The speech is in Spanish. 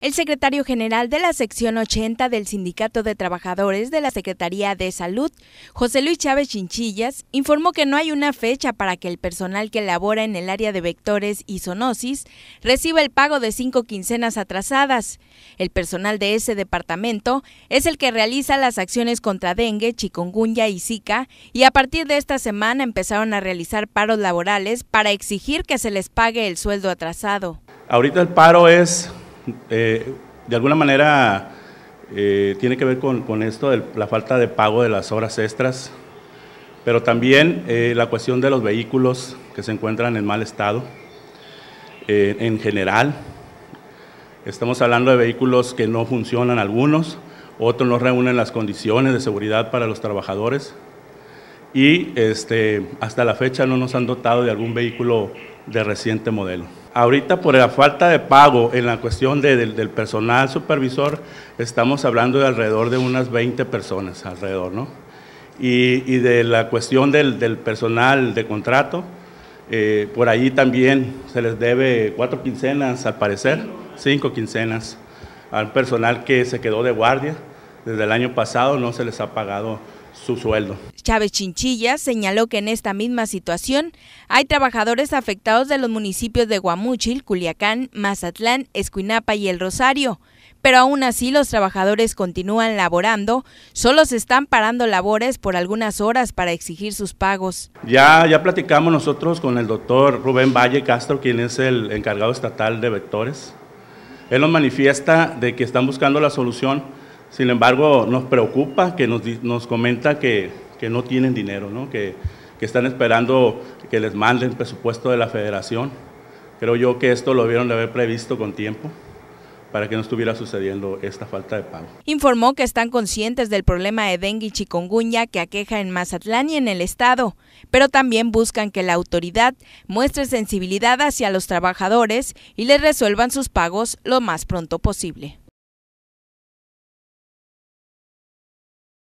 El secretario general de la sección 80 del Sindicato de Trabajadores de la Secretaría de Salud, José Luis Chávez Chinchillas, informó que no hay una fecha para que el personal que labora en el área de vectores y zoonosis reciba el pago de cinco quincenas atrasadas. El personal de ese departamento es el que realiza las acciones contra dengue, chikungunya y zika y a partir de esta semana empezaron a realizar paros laborales para exigir que se les pague el sueldo atrasado. Ahorita el paro es eh, de alguna manera eh, tiene que ver con, esto de la falta de pago de las horas extras, pero también eh, la cuestión de los vehículos que se encuentran en mal estado en general. Estamos hablando de vehículos que no funcionan algunos, otros no reúnen las condiciones de seguridad para los trabajadores y este, hasta la fecha no nos han dotado de algún vehículo de reciente modelo. Ahorita por la falta de pago en la cuestión del personal supervisor, estamos hablando de alrededor de unas 20 personas, alrededor, ¿no? Y, de la cuestión del, personal de contrato, eh, por allí también se les debe cuatro quincenas, al parecer, cinco quincenas, al personal que se quedó de guardia desde el año pasado, no se les ha pagado su sueldo. Chávez Chinchilla señaló que en esta misma situación hay trabajadores afectados de los municipios de Guamúchil, Culiacán, Mazatlán, Escuinapa y El Rosario, pero aún así los trabajadores continúan laborando, solo se están parando labores por algunas horas para exigir sus pagos. Ya, ya platicamos nosotros con el doctor Rubén Valle Castro, quien es el encargado estatal de vectores. Él nos manifiesta de que están buscando la solución sin embargo, nos preocupa que nos, nos comenta que, no tienen dinero, Que, están esperando que les manden presupuesto de la federación. Creo yo que esto lo vieron de haber previsto con tiempo para que no estuviera sucediendo esta falta de pago. Informó que están conscientes del problema de dengue y chikungunya que aqueja en Mazatlán y en el estado, pero también buscan que la autoridad muestre sensibilidad hacia los trabajadores y les resuelvan sus pagos lo más pronto posible.